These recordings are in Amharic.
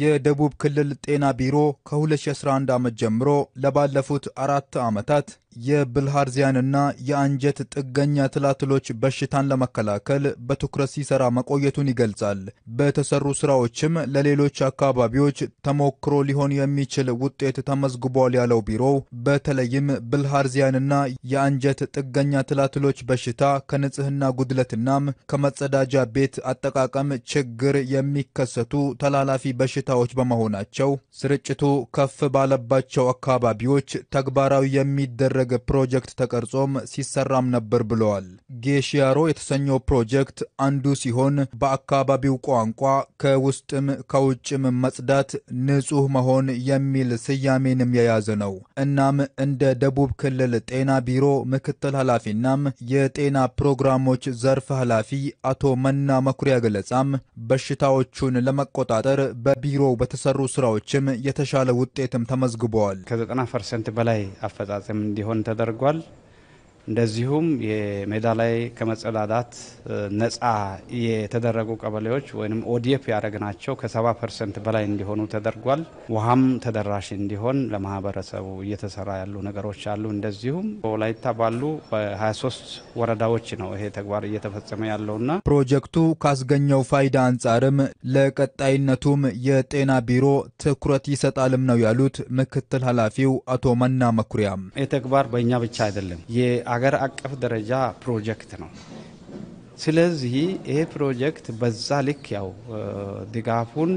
የደቡብ ክልል ጤና ቢሮ ከ2011 ዓመት ጀምሮ ለባለፉት አራት ዓመታት የብልሃርዚያንና የአንጀት ጥገኛ ትላትሎች በሽታን ለመከላከል በትኩረት ሲሰራ መቆየቱን ይገልጻል። በተሰሩ ስራዎችም ለሌሎች አካባቢዎች ተሞክሮ ሊሆን የሚችል ውጤት ተመዝግቧል ያለው ቢሮው በተለይም ብልሃርዚያንና የአንጀት ጥገኛ ትላትሎች በሽታ ከንጽህና ጉድለትናም ከመጸዳጃ ቤት አጠቃቀም ችግር የሚከሰቱ ተላላፊ በሽታዎች በመሆናቸው ስርጭቱ ከፍ ባለባቸው አካባቢዎች ተግባራዊ የሚደረግ የሚደረግ ፕሮጀክት ተቀርጾም ሲሰራም ነበር ብለዋል። ጌሽያሮ የተሰኘው ፕሮጀክት አንዱ ሲሆን በአካባቢው ቋንቋ ከውስጥም ከውጭም መጽዳት፣ ንጹህ መሆን የሚል ስያሜንም የያዘ ነው። እናም እንደ ደቡብ ክልል ጤና ቢሮ ምክትል ኃላፊናም የጤና ፕሮግራሞች ዘርፍ ኃላፊ አቶ መና መኩሪያ ገለጻም በሽታዎቹን ለመቆጣጠር በቢሮው በተሰሩ ስራዎችም የተሻለ ውጤትም ተመዝግበዋል። ከ90 ፐርሰንት በላይ አፈጻጸም እንዲሆን እንዲሆን ተደርጓል። እንደዚሁም የሜዳ ላይ ከመጸዳዳት ነጻ የተደረጉ ቀበሌዎች ወይም ኦዲኤፍ ያደረግናቸው ከ70 ፐርሰንት በላይ እንዲሆኑ ተደርጓል። ውሃም ተደራሽ እንዲሆን ለማህበረሰቡ እየተሰራ ያሉ ነገሮች አሉ። እንደዚሁም ወላይታ ባሉ በ23 ወረዳዎች ነው ይሄ ተግባር እየተፈጸመ ያለውና ፕሮጀክቱ ካስገኘው ፋይዳ አንጻርም ለቀጣይነቱም የጤና ቢሮ ትኩረት ይሰጣልም ነው ያሉት ምክትል ኃላፊው አቶ መና መኩሪያም ይህ ተግባር በእኛ ብቻ አይደለም አገር አቀፍ ደረጃ ፕሮጀክት ነው። ስለዚህ ይሄ ፕሮጀክት በዛ ልክ ያው ድጋፉን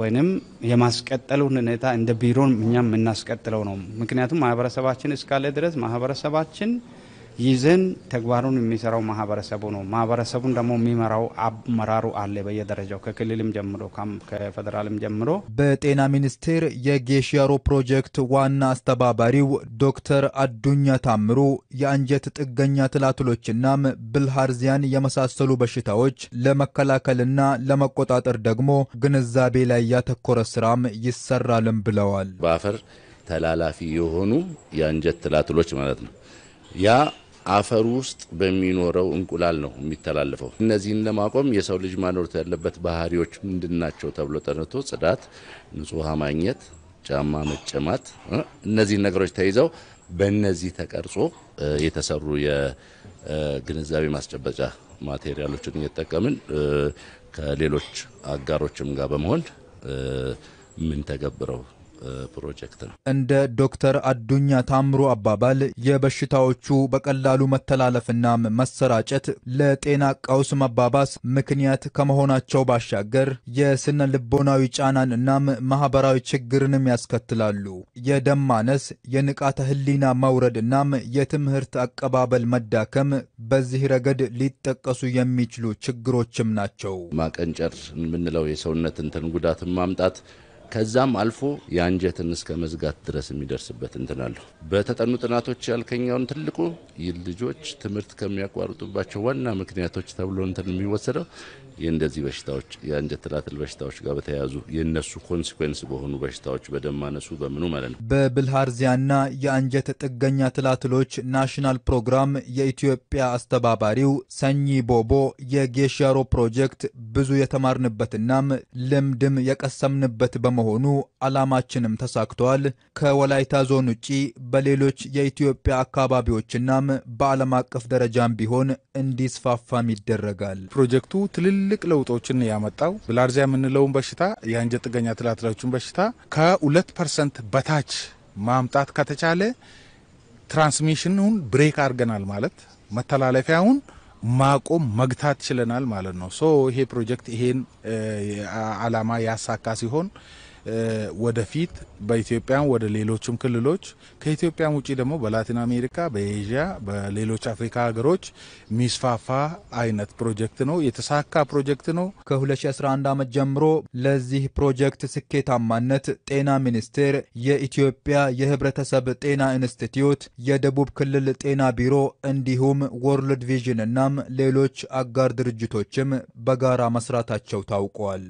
ወይንም የማስቀጠሉን ሁኔታ እንደ ቢሮን እኛም የምናስቀጥለው ነው። ምክንያቱም ማህበረሰባችን እስካለ ድረስ ማህበረሰባችን ይዘን ተግባሩን የሚሰራው ማህበረሰቡ ነው። ማህበረሰቡን ደግሞ የሚመራው አመራሩ አለ በየደረጃው ከክልልም ጀምሮ ከፌደራልም ጀምሮ። በጤና ሚኒስቴር የጌሽያሮ ፕሮጀክት ዋና አስተባባሪው ዶክተር አዱኛ ታምሩ የአንጀት ጥገኛ ትላትሎችናም ብልሃርዚያን የመሳሰሉ በሽታዎች ለመከላከልና ለመቆጣጠር ደግሞ ግንዛቤ ላይ ያተኮረ ስራም ይሰራልም ብለዋል። በአፈር ተላላፊ የሆኑ የአንጀት ትላትሎች ማለት ነው ያ አፈሩ ውስጥ በሚኖረው እንቁላል ነው የሚተላለፈው። እነዚህን ለማቆም የሰው ልጅ ማኖር ያለበት ባህሪዎች ምንድን ናቸው ተብሎ ጠንቶ ጽዳት፣ ንጹህ ውሃ ማግኘት፣ ጫማ መጨማት፣ እነዚህን ነገሮች ተይዘው በእነዚህ ተቀርጾ የተሰሩ የግንዛቤ ማስጨበጫ ማቴሪያሎችን እየተጠቀምን ከሌሎች አጋሮችም ጋር በመሆን ተገብረው? ፕሮጀክት ነው። እንደ ዶክተር አዱኛ ታምሮ አባባል የበሽታዎቹ በቀላሉ መተላለፍና መሰራጨት ለጤና ቀውስ መባባስ ምክንያት ከመሆናቸው ባሻገር የስነ ልቦናዊ ጫናን እናም ማህበራዊ ችግርንም ያስከትላሉ። የደም ማነስ፣ የንቃተ ህሊና መውረድ እናም የትምህርት አቀባበል መዳከም በዚህ ረገድ ሊጠቀሱ የሚችሉ ችግሮችም ናቸው። ማቀንጨር የምንለው የሰውነት እንትን ጉዳትን ማምጣት ከዛም አልፎ የአንጀትን እስከ መዝጋት ድረስ የሚደርስበት እንትናለሁ። በተጠኑ ጥናቶች ያልከኛውን ትልቁ ልጆች ትምህርት ከሚያቋርጡባቸው ዋና ምክንያቶች ተብሎ እንትን የሚወሰደው የእንደዚህ በሽታዎች የአንጀት ትላትል በሽታዎች ጋር በተያያዙ የእነሱ ኮንሲኩዌንስ በሆኑ በሽታዎች በደም ማነሱ በምኑ ማለት ነው። በብልሃርዚያና የአንጀት ጥገኛ ትላትሎች ናሽናል ፕሮግራም የኢትዮጵያ አስተባባሪው ሰኚ ቦቦ የጌሻሮ ፕሮጀክት ብዙ የተማርንበትናም ልምድም የቀሰምንበት በ በመሆኑ ዓላማችንም ተሳክቷል። ከወላይታ ዞን ውጪ በሌሎች የኢትዮጵያ አካባቢዎችናም በዓለም አቀፍ ደረጃም ቢሆን እንዲስፋፋም ይደረጋል። ፕሮጀክቱ ትልልቅ ለውጦችን ያመጣው ብላርዚያ የምንለውን በሽታ የአንጀት ጥገኛ ትላትሎችን በሽታ ከሁለት ፐርሰንት በታች ማምጣት ከተቻለ ትራንስሚሽኑን ብሬክ አድርገናል ማለት መተላለፊያውን ማቆም መግታት ችለናል ማለት ነው። ሶ ይሄ ፕሮጀክት ይሄን አላማ ያሳካ ሲሆን ወደፊት በኢትዮጵያ ወደ ሌሎችም ክልሎች ከኢትዮጵያም ውጭ ደግሞ በላቲን አሜሪካ፣ በኤዥያ፣ በሌሎች አፍሪካ ሀገሮች የሚስፋፋ አይነት ፕሮጀክት ነው። የተሳካ ፕሮጀክት ነው። ከ2011 ዓመት ጀምሮ ለዚህ ፕሮጀክት ስኬታማነት ጤና ሚኒስቴር፣ የኢትዮጵያ የህብረተሰብ ጤና ኢንስቲትዩት፣ የደቡብ ክልል ጤና ቢሮ እንዲሁም ወርልድ ቪዥን እናም ሌሎች አጋር ድርጅቶችም በጋራ መስራታቸው ታውቋል።